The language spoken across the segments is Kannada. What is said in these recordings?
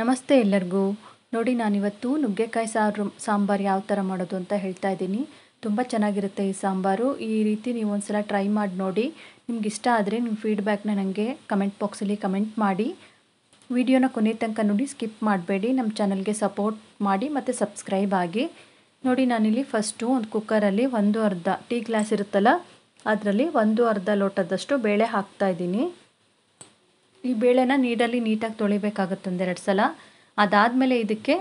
ನಮಸ್ತೆ ಎಲ್ಲರಿಗೂ ನೋಡಿ ನಾನಿವತ್ತು ನುಗ್ಗೆಕಾಯಿ ಸಾರು ಸಾಂಬಾರು ಯಾವ ಥರ ಮಾಡೋದು ಅಂತ ಹೇಳ್ತಾ ಇದ್ದೀನಿ ತುಂಬ ಚೆನ್ನಾಗಿರುತ್ತೆ ಈ ಸಾಂಬಾರು ಈ ರೀತಿ ನೀವು ಒಂದು ಸಲ ಟ್ರೈ ಮಾಡಿ ನೋಡಿ ನಿಮ್ಗೆ ಇಷ್ಟ ಆದರೆ ನಿಮ್ಮ ಫೀಡ್ಬ್ಯಾಕ್ನ ನನಗೆ ಕಮೆಂಟ್ ಬಾಕ್ಸಲ್ಲಿ ಕಮೆಂಟ್ ಮಾಡಿ ವಿಡಿಯೋನ ಕೊನೆ ತನಕ ನೋಡಿ ಸ್ಕಿಪ್ ಮಾಡಬೇಡಿ ನಮ್ಮ ಚಾನಲ್ಗೆ ಸಪೋರ್ಟ್ ಮಾಡಿ ಮತ್ತು ಸಬ್ಸ್ಕ್ರೈಬ್ ಆಗಿ ನೋಡಿ ನಾನಿಲ್ಲಿ ಫಸ್ಟು ಒಂದು ಕುಕ್ಕರಲ್ಲಿ ಒಂದು ಅರ್ಧ ಟೀ ಗ್ಲಾಸ್ ಇರುತ್ತಲ್ಲ ಅದರಲ್ಲಿ ಒಂದು ಅರ್ಧ ಲೋಟದಷ್ಟು ಬೇಳೆ ಹಾಕ್ತಾಯಿದ್ದೀನಿ ಈ ಬೇಳೆನ ನೀರಲ್ಲಿ ನೀಟಾಗಿ ತೊಳಿಬೇಕಾಗುತ್ತೆ ಎರಡು ಸಲ ಅದಾದಮೇಲೆ ಇದಕ್ಕೆ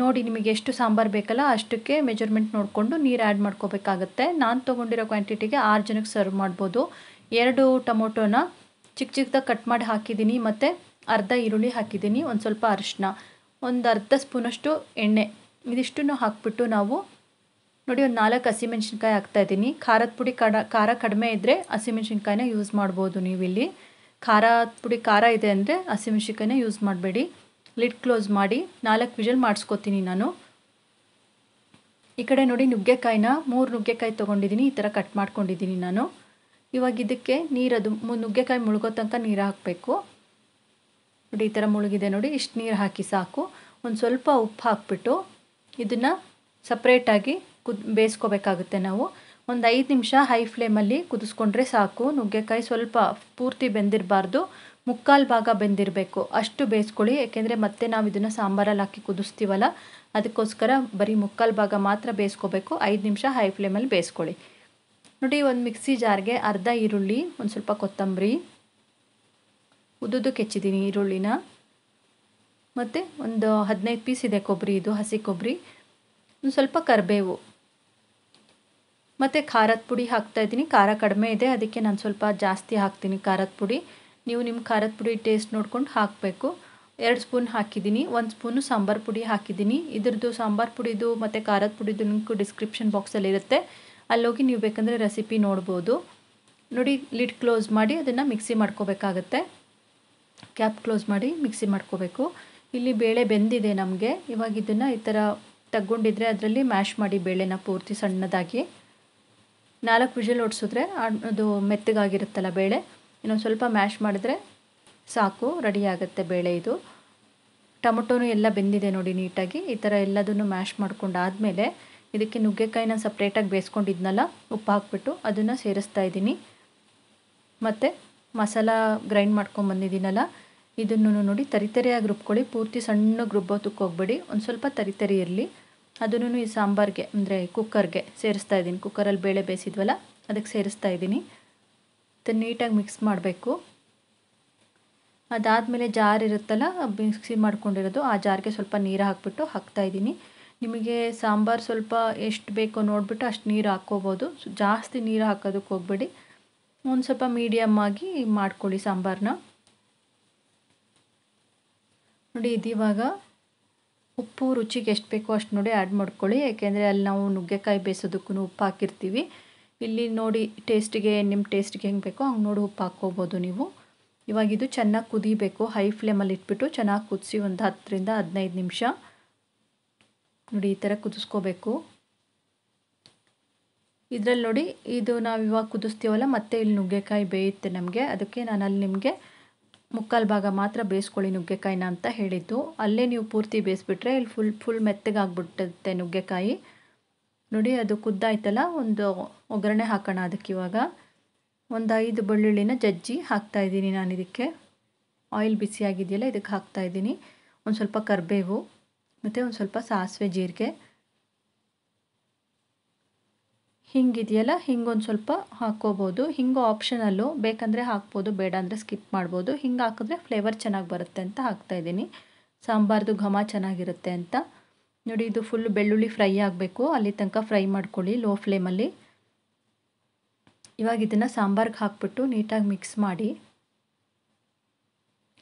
ನೋಡಿ ನಿಮಗೆ ಎಷ್ಟು ಸಾಂಬಾರು ಬೇಕಲ್ಲ ಅಷ್ಟಕ್ಕೆ ಮೆಜರ್ಮೆಂಟ್ ನೋಡಿಕೊಂಡು ನೀರು ಆ್ಯಡ್ ಮಾಡ್ಕೋಬೇಕಾಗತ್ತೆ ನಾನು ತೊಗೊಂಡಿರೋ ಕ್ವಾಂಟಿಟಿಗೆ ಆರು ಜನಕ್ಕೆ ಸರ್ವ್ ಮಾಡ್ಬೋದು ಎರಡು ಟೊಮೊಟೊನ ಚಿಕ್ಕ ಚಿಕ್ಕದಾಗ ಕಟ್ ಮಾಡಿ ಹಾಕಿದ್ದೀನಿ ಮತ್ತು ಅರ್ಧ ಈರುಳ್ಳಿ ಹಾಕಿದ್ದೀನಿ ಒಂದು ಸ್ವಲ್ಪ ಅರಿಶಿನ ಒಂದು ಅರ್ಧ ಸ್ಪೂನಷ್ಟು ಎಣ್ಣೆ ಇದಿಷ್ಟನ್ನು ಹಾಕ್ಬಿಟ್ಟು ನಾವು ನೋಡಿ ಒಂದು ನಾಲ್ಕು ಹಸಿಮೆಣ್ಸಿನ್ಕಾಯಿ ಹಾಕ್ತಾಯಿದ್ದೀನಿ ಖಾರದ ಪುಡಿ ಕಡ ಖಾರ ಕಡಿಮೆ ಇದ್ದರೆ ಹಸಿಮೆಣ್ಸಿನ್ಕಾಯಿನ ಯೂಸ್ ಮಾಡ್ಬೋದು ನೀವಿಲ್ಲಿ ಖಾರ ಪುಡಿ ಖಾರ ಇದೆ ಅಂದರೆ ಹಸಿಮೆಣ್ಸಿಕಾಯನ್ನ ಯೂಸ್ ಮಾಡಬೇಡಿ ಲಿಡ್ ಕ್ಲೋಸ್ ಮಾಡಿ ನಾಲ್ಕು ವಿಜಲ್ ಮಾಡಿಸ್ಕೋತೀನಿ ನಾನು ಈ ಕಡೆ ನೋಡಿ ನುಗ್ಗೆಕಾಯಿನ ಮೂರು ನುಗ್ಗೆಕಾಯಿ ತೊಗೊಂಡಿದ್ದೀನಿ ಈ ಥರ ಕಟ್ ಮಾಡ್ಕೊಂಡಿದ್ದೀನಿ ನಾನು ಇವಾಗ ಇದಕ್ಕೆ ನೀರದು ನುಗ್ಗೆಕಾಯಿ ಮುಳುಗೋ ತನಕ ನೀರು ಹಾಕಬೇಕು ನೋಡಿ ಈ ಥರ ಮುಳುಗಿದೆ ನೋಡಿ ಇಷ್ಟು ನೀರು ಹಾಕಿ ಸಾಕು ಒಂದು ಸ್ವಲ್ಪ ಉಪ್ಪು ಹಾಕ್ಬಿಟ್ಟು ಇದನ್ನು ಸಪ್ರೇಟಾಗಿ ಕುದ್ ಬೇಯಿಸ್ಕೋಬೇಕಾಗುತ್ತೆ ನಾವು ಒಂದು ಐದು ನಿಮಿಷ ಹೈ ಫ್ಲೇಮಲ್ಲಿ ಕುದಿಸ್ಕೊಂಡ್ರೆ ಸಾಕು ನುಗ್ಗೆಕಾಯಿ ಸ್ವಲ್ಪ ಪೂರ್ತಿ ಬೆಂದಿರಬಾರ್ದು ಮುಕ್ಕಾಲು ಭಾಗ ಬೆಂದಿರಬೇಕು ಅಷ್ಟು ಬೇಯಿಸ್ಕೊಳ್ಳಿ ಏಕೆಂದರೆ ಮತ್ತೆ ನಾವು ಇದನ್ನು ಸಾಂಬಾರಲ್ಲಿ ಹಾಕಿ ಕುದಿಸ್ತೀವಲ್ಲ ಅದಕ್ಕೋಸ್ಕರ ಬರೀ ಮುಕ್ಕಾಲು ಭಾಗ ಮಾತ್ರ ಬೇಯಿಸ್ಕೋಬೇಕು ಐದು ನಿಮಿಷ ಹೈ ಫ್ಲೇಮಲ್ಲಿ ಬೇಯಿಸ್ಕೊಳ್ಳಿ ನೋಡಿ ಒಂದು ಮಿಕ್ಸಿ ಜಾರ್ಗೆ ಅರ್ಧ ಈರುಳ್ಳಿ ಒಂದು ಸ್ವಲ್ಪ ಕೊತ್ತಂಬರಿ ಉದ್ದುದು ಕೆಚ್ಚಿದ್ದೀನಿ ಈರುಳ್ಳಿನ ಮತ್ತು ಒಂದು ಹದಿನೈದು ಪೀಸ್ ಇದೆ ಕೊಬ್ಬರಿ ಇದು ಹಸಿ ಕೊಬ್ಬರಿ ಒಂದು ಸ್ವಲ್ಪ ಕರಿಬೇವು ಮತ್ತು ಖಾರದ ಪುಡಿ ಇದ್ದೀನಿ ಖಾರ ಕಡಿಮೆ ಇದೆ ಅದಕ್ಕೆ ನಾನು ಸ್ವಲ್ಪ ಜಾಸ್ತಿ ಹಾಕ್ತೀನಿ ಖಾರದ ಪುಡಿ ನೀವು ನಿಮ್ಮ ಖಾರದ ಪುಡಿ ಟೇಸ್ಟ್ ನೋಡ್ಕೊಂಡು ಹಾಕಬೇಕು ಎರಡು ಸ್ಪೂನ್ ಹಾಕಿದ್ದೀನಿ ಒಂದು ಸ್ಪೂನು ಸಾಂಬಾರು ಪುಡಿ ಹಾಕಿದ್ದೀನಿ ಇದ್ರದ್ದು ಸಾಂಬಾರು ಪುಡಿದು ಮತ್ತು ಖಾರದ ಪುಡಿದು ನಿಮ್ಗೆ ಡಿಸ್ಕ್ರಿಪ್ಷನ್ ಬಾಕ್ಸಲ್ಲಿ ಇರುತ್ತೆ ಅಲ್ಲೋಗಿ ನೀವು ಬೇಕಂದರೆ ರೆಸಿಪಿ ನೋಡ್ಬೋದು ನೋಡಿ ಲಿಡ್ ಕ್ಲೋಸ್ ಮಾಡಿ ಅದನ್ನು ಮಿಕ್ಸಿ ಮಾಡ್ಕೋಬೇಕಾಗತ್ತೆ ಕ್ಯಾಪ್ ಕ್ಲೋಸ್ ಮಾಡಿ ಮಿಕ್ಸಿ ಮಾಡ್ಕೋಬೇಕು ಇಲ್ಲಿ ಬೇಳೆ ಬೆಂದಿದೆ ನಮಗೆ ಇವಾಗ ಇದನ್ನು ಈ ಥರ ತಗೊಂಡಿದ್ರೆ ಅದರಲ್ಲಿ ಮ್ಯಾಶ್ ಮಾಡಿ ಬೇಳೆನ ಪೂರ್ತಿ ಸಣ್ಣದಾಗಿ ನಾಲ್ಕು ವಿಷಲ್ ಹೊಡ್ಸಿದ್ರೆ ಅದು ಮೆತ್ತಗಾಗಿರುತ್ತಲ್ಲ ಬೇಳೆ ಇನ್ನೊಂದು ಸ್ವಲ್ಪ ಮ್ಯಾಶ್ ಮಾಡಿದ್ರೆ ಸಾಕು ರೆಡಿ ಆಗುತ್ತೆ ಬೇಳೆ ಇದು ಟೊಮೊಟೊನೂ ಎಲ್ಲ ಬೆಂದಿದೆ ನೋಡಿ ನೀಟಾಗಿ ಈ ಥರ ಎಲ್ಲದನ್ನು ಮ್ಯಾಶ್ ಆದಮೇಲೆ ಇದಕ್ಕೆ ನುಗ್ಗೆಕಾಯಿನ ಸಪ್ರೇಟಾಗಿ ಬೇಯಿಸ್ಕೊಂಡಿದ್ನಲ್ಲ ಉಪ್ಪು ಹಾಕ್ಬಿಟ್ಟು ಅದನ್ನು ಸೇರಿಸ್ತಾ ಇದ್ದೀನಿ ಮತ್ತು ಮಸಾಲ ಗ್ರೈಂಡ್ ಮಾಡ್ಕೊಂಬಂದಿದ್ದೀನಲ್ಲ ಇದನ್ನು ನೋಡಿ ತರಿತರಿಯಾಗಿ ರುಬ್ಕೊಳ್ಳಿ ಪೂರ್ತಿ ಸಣ್ಣ ಗ್ರುಬ್ಬೋತಕ್ಕೆ ಹೋಗ್ಬೇಡಿ ಒಂದು ಸ್ವಲ್ಪ ತರಿತರಿ ಇರಲಿ ಅದನ್ನು ಈ ಸಾಂಬಾರಿಗೆ ಅಂದರೆ ಕುಕ್ಕರ್ಗೆ ಸೇರಿಸ್ತಾ ಇದ್ದೀನಿ ಕುಕ್ಕರಲ್ಲಿ ಬೇಳೆ ಬೇಯಿಸಿದ್ವಲ್ಲ ಅದಕ್ಕೆ ಸೇರಿಸ್ತಾ ಇದ್ದೀನಿ ಮತ್ತು ನೀಟಾಗಿ ಮಿಕ್ಸ್ ಮಾಡಬೇಕು ಅದಾದಮೇಲೆ ಜಾರ್ ಇರುತ್ತಲ್ಲ ಮಿಕ್ಸಿ ಮಾಡ್ಕೊಂಡಿರೋದು ಆ ಜಾರ್ಗೆ ಸ್ವಲ್ಪ ನೀರು ಹಾಕಿಬಿಟ್ಟು ಹಾಕ್ತಾಯಿದ್ದೀನಿ ನಿಮಗೆ ಸಾಂಬಾರು ಸ್ವಲ್ಪ ಎಷ್ಟು ಬೇಕೋ ನೋಡಿಬಿಟ್ಟು ಅಷ್ಟು ನೀರು ಹಾಕ್ಕೋಬೋದು ಜಾಸ್ತಿ ನೀರು ಹಾಕೋದಕ್ಕೆ ಹೋಗ್ಬೇಡಿ ಒಂದು ಸ್ವಲ್ಪ ಮೀಡಿಯಮ್ ಆಗಿ ಮಾಡ್ಕೊಳ್ಳಿ ಸಾಂಬಾರನ್ನ ನೋಡಿ ಇದಿವಾಗ ಉಪ್ಪು ರುಚಿಗೆ ಎಷ್ಟು ಬೇಕೋ ಅಷ್ಟು ನೋಡಿ ಆ್ಯಡ್ ಮಾಡ್ಕೊಳ್ಳಿ ಯಾಕೆಂದರೆ ಅಲ್ಲಿ ನಾವು ನುಗ್ಗೆಕಾಯಿ ಬೇಯಿಸೋದಕ್ಕೂ ಉಪ್ಪು ಹಾಕಿರ್ತೀವಿ ಇಲ್ಲಿ ನೋಡಿ ಟೇಸ್ಟಿಗೆ ನಿಮ್ಮ ಟೇಸ್ಟಿಗೆ ಹೆಂಗೆ ಬೇಕೋ ಹಂಗೆ ನೋಡಿ ಉಪ್ಪು ಹಾಕ್ಕೋಬೋದು ನೀವು ಇವಾಗ ಇದು ಚೆನ್ನಾಗಿ ಕುದಿಬೇಕು ಹೈ ಫ್ಲೇಮಲ್ಲಿ ಇಟ್ಬಿಟ್ಟು ಚೆನ್ನಾಗಿ ಕುದಿಸಿ ಒಂದು ಹತ್ತರಿಂದ ಹದಿನೈದು ನಿಮಿಷ ನೋಡಿ ಈ ಥರ ಕುದಿಸ್ಕೋಬೇಕು ಇದರಲ್ಲಿ ನೋಡಿ ಇದು ನಾವು ಇವಾಗ ಕುದಿಸ್ತೀವಲ್ಲ ಮತ್ತೆ ಇಲ್ಲಿ ನುಗ್ಗೆಕಾಯಿ ಬೇಯುತ್ತೆ ನಮಗೆ ಅದಕ್ಕೆ ನಾನು ಅಲ್ಲಿ ನಿಮಗೆ ಮುಕ್ಕಾಲು ಭಾಗ ಮಾತ್ರ ಬೇಯಿಸ್ಕೊಳ್ಳಿ ನುಗ್ಗೆಕಾಯಿನ ಅಂತ ಹೇಳಿದ್ದು ಅಲ್ಲೇ ನೀವು ಪೂರ್ತಿ ಬೇಯಿಸ್ಬಿಟ್ರೆ ಇಲ್ಲಿ ಫುಲ್ ಫುಲ್ ಮೆತ್ತಗಾಗ್ಬಿಟ್ಟಿರುತ್ತೆ ನುಗ್ಗೆಕಾಯಿ ನೋಡಿ ಅದು ಕುದ್ದಾಯ್ತಲ್ಲ ಒಂದು ಒಗ್ಗರಣೆ ಹಾಕೋಣ ಅದಕ್ಕೆ ಇವಾಗ ಒಂದು ಐದು ಬೆಳ್ಳುಳ್ಳಿನ ಜಜ್ಜಿ ಹಾಕ್ತಾಯಿದ್ದೀನಿ ನಾನು ಇದಕ್ಕೆ ಆಯಿಲ್ ಬಿಸಿಯಾಗಿದೆಯಲ್ಲ ಇದಕ್ಕೆ ಹಾಕ್ತಾಯಿದ್ದೀನಿ ಒಂದು ಸ್ವಲ್ಪ ಕರಿಬೇವು ಮತ್ತು ಒಂದು ಸ್ವಲ್ಪ ಸಾಸಿವೆ ಜೀರಿಗೆ ಹಿಂಗಿದೆಯಲ್ಲ ಹಿಂಗೊಂದು ಸ್ವಲ್ಪ ಹಾಕ್ಕೋಬೋದು ಹಿಂಗೆ ಆಪ್ಷನಲ್ಲು ಬೇಕಂದರೆ ಹಾಕ್ಬೋದು ಬೇಡ ಅಂದರೆ ಸ್ಕಿಪ್ ಮಾಡ್ಬೋದು ಹಿಂಗೆ ಹಾಕಿದ್ರೆ ಫ್ಲೇವರ್ ಚೆನ್ನಾಗಿ ಬರುತ್ತೆ ಅಂತ ಹಾಕ್ತಾಯಿದ್ದೀನಿ ಸಾಂಬಾರ್ದು ಘಮ ಚೆನ್ನಾಗಿರುತ್ತೆ ಅಂತ ನೋಡಿ ಇದು ಫುಲ್ ಬೆಳ್ಳುಳ್ಳಿ ಫ್ರೈ ಆಗಬೇಕು ಅಲ್ಲಿ ತನಕ ಫ್ರೈ ಮಾಡ್ಕೊಳ್ಳಿ ಲೋ ಫ್ಲೇಮಲ್ಲಿ ಇವಾಗ ಇದನ್ನು ಸಾಂಬಾರ್ಗೆ ಹಾಕ್ಬಿಟ್ಟು ನೀಟಾಗಿ ಮಿಕ್ಸ್ ಮಾಡಿ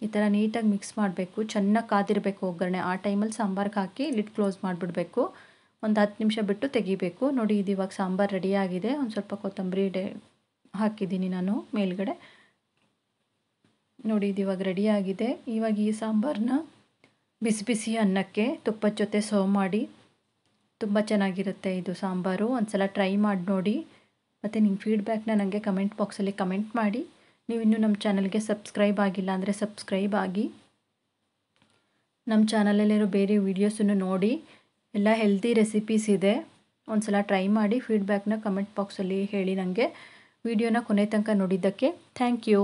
ಈ ಥರ ನೀಟಾಗಿ ಮಿಕ್ಸ್ ಮಾಡಬೇಕು ಚೆನ್ನಾಗಿ ಕಾದಿರಬೇಕು ಒಗ್ಗರಣೆ ಆ ಟೈಮಲ್ಲಿ ಸಾಂಬಾರ್ಗೆ ಹಾಕಿ ಲಿಟ್ ಕ್ಲೋಸ್ ಮಾಡಿಬಿಡಬೇಕು ಒಂದು ಹತ್ತು ನಿಮಿಷ ಬಿಟ್ಟು ತೆಗಿಬೇಕು ನೋಡಿ ಇದು ಇವಾಗ ಸಾಂಬಾರು ರೆಡಿಯಾಗಿದೆ ಒಂದು ಸ್ವಲ್ಪ ಕೊತ್ತಂಬರಿ ಡೆ ಹಾಕಿದ್ದೀನಿ ನಾನು ಮೇಲ್ಗಡೆ ನೋಡಿ ಇದು ಇವಾಗ ರೆಡಿಯಾಗಿದೆ ಇವಾಗ ಈ ಸಾಂಬಾರನ್ನ ಬಿಸಿ ಬಿಸಿ ಅನ್ನಕ್ಕೆ ತುಪ್ಪದ ಜೊತೆ ಸರ್ವ್ ಮಾಡಿ ತುಂಬ ಚೆನ್ನಾಗಿರುತ್ತೆ ಇದು ಸಾಂಬಾರು ಒಂದು ಸಲ ಟ್ರೈ ಮಾಡಿ ನೋಡಿ ಮತ್ತು ನಿಮ್ಮ ಫೀಡ್ಬ್ಯಾಕ್ನ ನನಗೆ ಕಮೆಂಟ್ ಬಾಕ್ಸಲ್ಲಿ ಕಮೆಂಟ್ ಮಾಡಿ ನೀವು ಇನ್ನೂ ನಮ್ಮ ಚಾನಲ್ಗೆ ಸಬ್ಸ್ಕ್ರೈಬ್ ಆಗಿಲ್ಲ ಅಂದರೆ ಸಬ್ಸ್ಕ್ರೈಬ್ ಆಗಿ ನಮ್ಮ ಚಾನಲಲ್ಲಿರೋ ಬೇರೆ ವೀಡಿಯೋಸನ್ನು ನೋಡಿ ಎಲ್ಲ ಹೆಲ್ದಿ ರೆಸಿಪೀಸ್ ಇದೆ ಒಂದು ಸಲ ಟ್ರೈ ಮಾಡಿ ಫೀಡ್ಬ್ಯಾಕ್ನ ಕಮೆಂಟ್ ಬಾಕ್ಸಲ್ಲಿ ಹೇಳಿ ನನಗೆ ವಿಡಿಯೋನ ಕೊನೆ ತನಕ ನೋಡಿದ್ದಕ್ಕೆ ಥ್ಯಾಂಕ್ ಯು